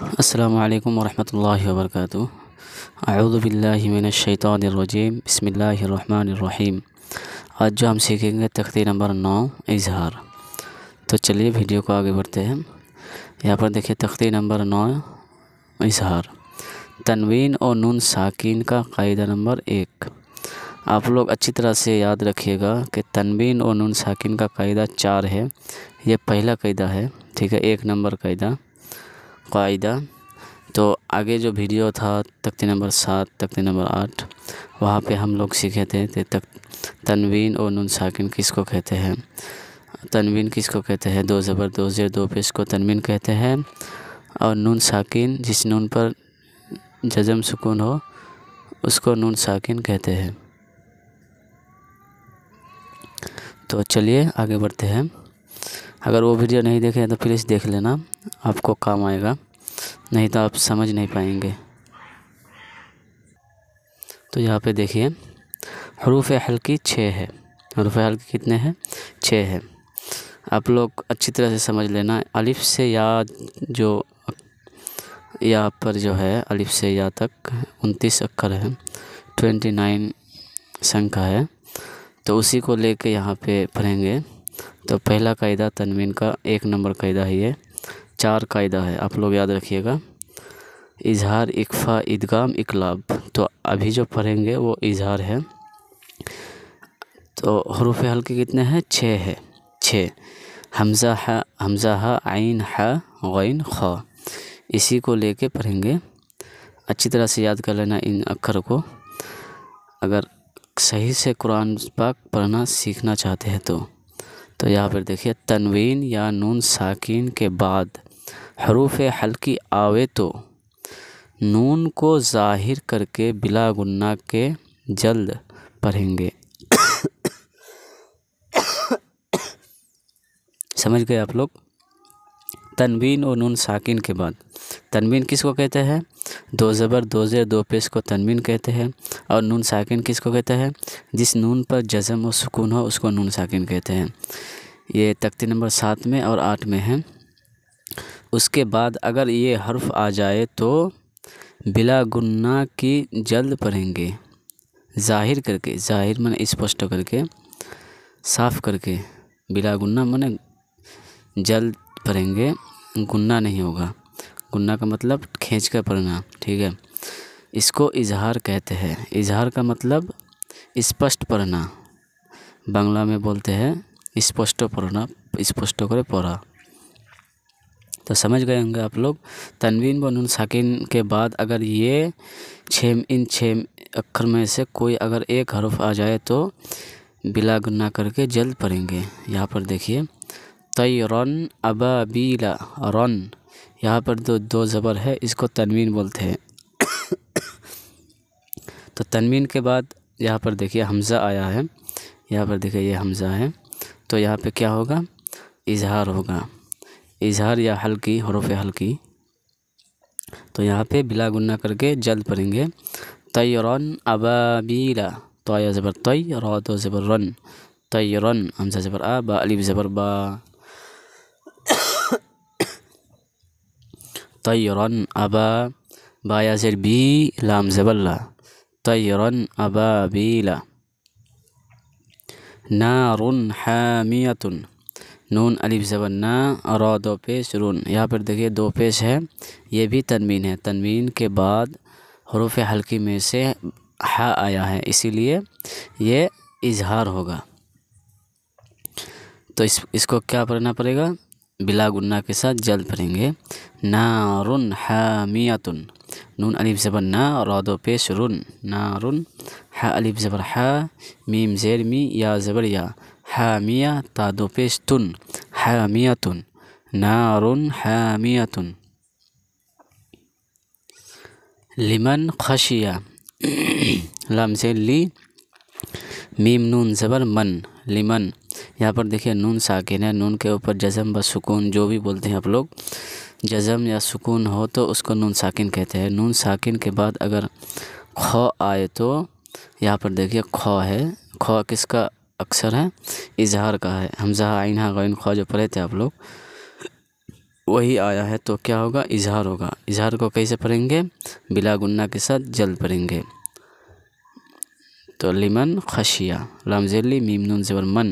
الرجيم بسم الله الرحمن الرحيم आज जो हम सीखेंगे तख्ती नंबर नौ इजहार तो चलिए वीडियो को आगे बढ़ते हैं यहाँ पर देखिए तख्ती नंबर नौ इजहार तनवीन और नून साकिन का कायदा नंबर एक आप लोग अच्छी तरह से याद रखिएगा कि तनवीन और नून साकिन का कायदा चार है ये पहला कायदा है ठीक है एक नंबर कायदा कायदा तो आगे जो वीडियो था तख्ती नंबर सात तख्ती नंबर आठ वहाँ पे हम लोग सीखे थे तक तनवीन और नून साकिन किसको कहते हैं तनवीन किसको कहते हैं दो ज़बर दो ज़ेर दो पेश को तनवीन कहते हैं और नून साकिन जिस नून पर जजम सुकून हो उसको नून साकिन कहते हैं तो चलिए आगे बढ़ते हैं अगर वो वीडियो नहीं देखे तो प्लीज़ देख लेना आपको काम आएगा नहीं तो आप समझ नहीं पाएंगे तो यहाँ पे देखिए हरूफ हल्की छः है हरूफ हल्की कितने हैं छः है आप लोग अच्छी तरह से समझ लेना अलिफ से या जो यहाँ पर जो है अलिफ से या तक उनतीस अक्खर है ट्वेंटी नाइन संख्या है तो उसी को लेके यहाँ पर पढ़ेंगे तो पहला कायदा तनवीन का एक नंबर कायदा है ये चार कायदा है आप लोग याद रखिएगा इजहार इकफा ईदगाम इकलाब तो अभी जो पढ़ेंगे वो इजहार है तो हरूफ हल्के कितने हैं छः है छः हमज़ा हमज़ा हा आइन हा गैन खा इसी को लेके पढ़ेंगे अच्छी तरह से याद कर लेना इन अक्खर को अगर सही से कुरान पाक पढ़ना सीखना चाहते हैं तो तो यहाँ पर देखिए तनवीन या नून साकिन के बाद हरूफ हल्की आवे तो नून को ज़ाहिर करके बिला गुन्ना के जल्द पढ़ेंगे समझ गए आप लोग तनवीन और नून साकिन के बाद तनवीन किसको कहते हैं दो ज़बर दो ज़ेर दो पेश को तनवीन कहते हैं और नून साकिन किसको कहते हैं जिस नून पर जज़म और सुकून हो उसको नून साकिन कहते हैं ये तख्ती नंबर सात में और आठ में है उसके बाद अगर ये हर्फ आ जाए तो बिला गुन्ना की जल्द पढ़ेंगे ज़ाहिर करके ज़ाहिर मैंने स्पष्ट करके साफ़ करके बिला गुन्ना मैंने जल्द पढ़ेंगे गुन्ना नहीं होगा कुन्ना का मतलब खींच कर पढ़ना ठीक है इसको इजहार कहते हैं इजहार का मतलब स्पष्ट पढ़ना बांग्ला में बोलते हैं स्पष्ट पढ़ना स्पष्ट कर पढ़ा तो समझ गए होंगे आप लोग तनवीन व नून साकिन के बाद अगर ये छः इन छः अक्षर में से कोई अगर एक हरफ आ जाए तो बिला गुना करके जल्द पढ़ेंगे यहाँ पर देखिए तय रन अबाबीला रन यहाँ पर दो दो ज़बर है इसको तनवीन बोलते हैं तो तनवीन के बाद यहाँ पर देखिए हमज़ा आया है यहाँ पर देखिए ये हमज़ा है तो यहाँ पे क्या होगा इजहार होगा इजहार या हल्की हरूफ हल्की तो यहाँ पे बिला गुन्ना करके जल्द पढ़ेंगे तयरन अबाबीला तो आया ज़बर तय रन रन हमज़ा ज़बर आ बा अलीब ज़बर बा तयरन अबा बायासर बी लाम जबल्ला तयरन अबा बीला नारुन हामियतुन नून अलिफ ना रो दो पेश रून यहाँ पर देखिए दो पेश है ये भी तनवीन है तनवीन के बाद हरूफ हल्की में से हा आया है इसीलिए ये इजहार होगा तो इस इसको क्या पढ़ना पड़ेगा बिला गुन्ना के साथ जल भरेंगे नारुन हामियातुन नून अलीफ ज़बर ना रदो पेश रुन नारुन हा अलीफ ज़बर हा मीम जेर मी या ज़बर या हामिया तादो पेश तुन हामियातुन नारुन हामियातुन लिमन खशिया लम ली मीम नून ज़बर मन लिमन यहाँ पर देखिए नून साकिन है नून के ऊपर जज़म व सुकून जो भी बोलते हैं आप लोग जज़म या सुकून हो तो उसको नून साकिन कहते हैं नून साकिन के बाद अगर ख आए तो यहाँ पर देखिए ख है ख किसका अक्सर है इजहार का है हमजा आइना गैन ख जो पढ़े थे आप लोग वही आया है तो क्या होगा इजहार होगा इजहार को कैसे पढ़ेंगे बिला गुन्ना के साथ जल्द पढ़ेंगे তো লিমান খাসিয়া লাম জের লি মিম নুন জবর মান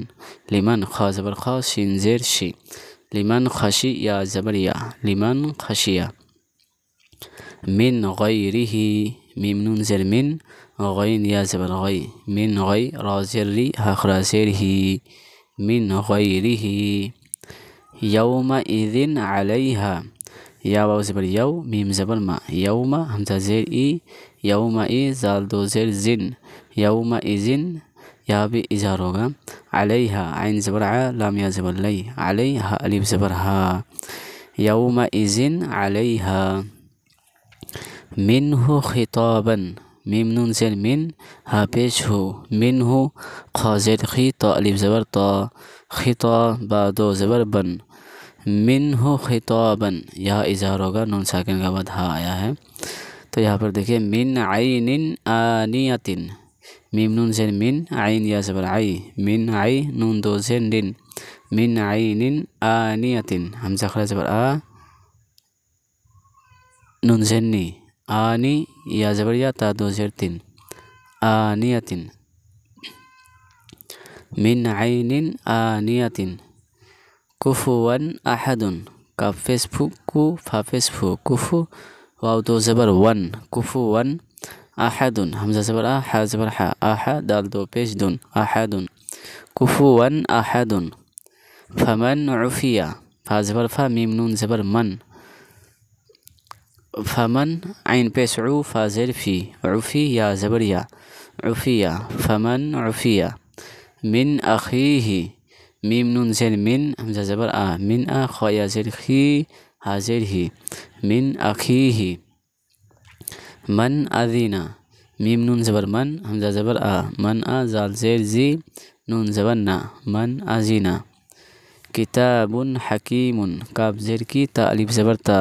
লিমান খা জবর খা শিন জের শি লিমান খাসি ইয়া জবর ইয়া লিমান খাসিয়া মিন গৈরিহি মিম নুন জের মিন غين يا زبر غي من غي رازري هخرازره من غيره يومئذ عليها يا واو زبر يو ميم زبر ما يوم همزة زير إي يوم إي زال دو زير زين يوم إذن يا بي ازاروغا عليها عين زبر ع لام يا زبر لي عليها اليب زبر ها يوم زين عليها منه خطابا ميم نون زير من ها پیش هو منه قازر خي تا ألف زبر تا خطا با دو زبر بن मिन हो खिताबन यह इजहार होगा नून साकिन के बाद हा आया है तो यहाँ पर देखिए मिन निन आनियातिन मिम नून से मिन आइन या जबर आई मिन आई नून दो से निन मिन निन आनियातिन हम जखरा जबर आ नून से नी आनी या जबर या ता दो से तीन आनियातिन मिन आई आइन आनियतिन كفوا أحدون كفسفو كفسفو كفو واو دو زبر وان كفوان أحدون همزة زبر أ حا زبر حا أحد دال دو بيش دون أحدون كفوان أحدون فمن عفية فا زبر فا ميم نون زبر من فمن عين بيس عو فا زير في عفي يا زبر يا عفية فمن عفية من أخيه मीम नून जेर मिन हमजा ज़बर आ मीन आ खोया जेर खी हाजिर ही मीन अखी ही मन अदीना मीम नून ज़बर मन हमजा ज़बर आ मन आ जाल जेर जी नून ज़बर ना मन अजीना किताबुन हकीमुन काब जेर की तालिब ज़बर ता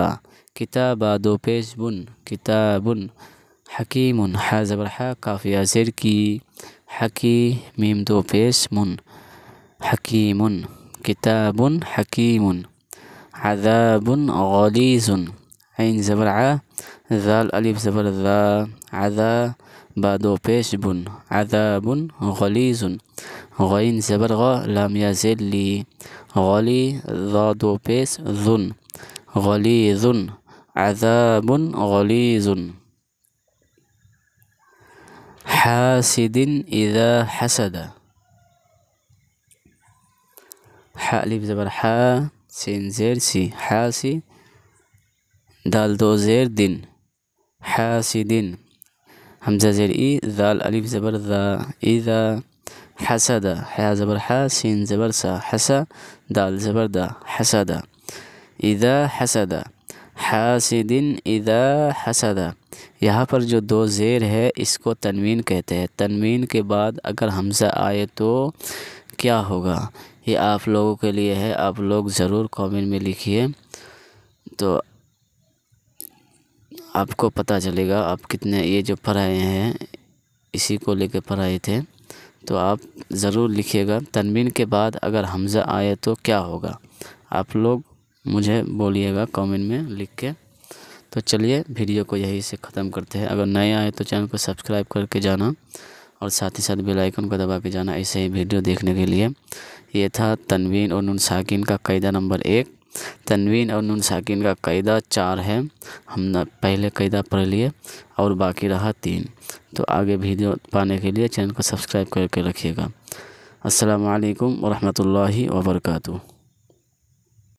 किताबा दो पेश बुन किताबुन हकीमुन हा ज़बर हा काफ़िया जेर की हकी मीम दो पेश मुन حكيم كتاب حكيم عذاب غليظ عين زبر ع ذا الألف زبر ذا عذا بادو بيشب بن عذاب غليظ غين زبر غا لم يزل لي غلي ذا دو بيس ذن غليظ عذاب غليظ حاسد إذا حسد अलिफ ज़बर हा सिन ज़ेर सी हासी दाल दो ज़ेर दिन हासी दिन हमजा ज़ेर ई दाल अलिफ ज़बर दा इदा हसदा हया ज़बर हा सिन ज़बर सा हसा दाल ज़बर दा हसदा इदा हसदा हासिदिन इदा हसदा यहाँ पर जो दो ज़ेर है इसको तनवीन कहते हैं तनवीन के बाद अगर हमज़ा आए तो क्या होगा ये आप लोगों के लिए है आप लोग ज़रूर कमेंट में लिखिए तो आपको पता चलेगा आप कितने ये जो पढ़ाए हैं इसी को लेकर पढ़ाए थे तो आप ज़रूर लिखिएगा तनमीन के बाद अगर हमज़ा आए तो क्या होगा आप लोग मुझे बोलिएगा कमेंट में लिख के तो चलिए वीडियो को यहीं से ख़त्म करते हैं अगर नए आए तो चैनल को सब्सक्राइब करके जाना और साथ ही साथ बेल आइकन को दबा के जाना ऐसे ही वीडियो देखने के लिए ये था तनवीन और नून साकिन का कैदा नंबर एक तनवीन और नून साकिन का कैदा चार है हम पहले क़ैदा पढ़ लिए और बाकी रहा तीन तो आगे वीडियो पाने के लिए चैनल को सब्सक्राइब करके रखिएगा असलकम वरहमल वर्का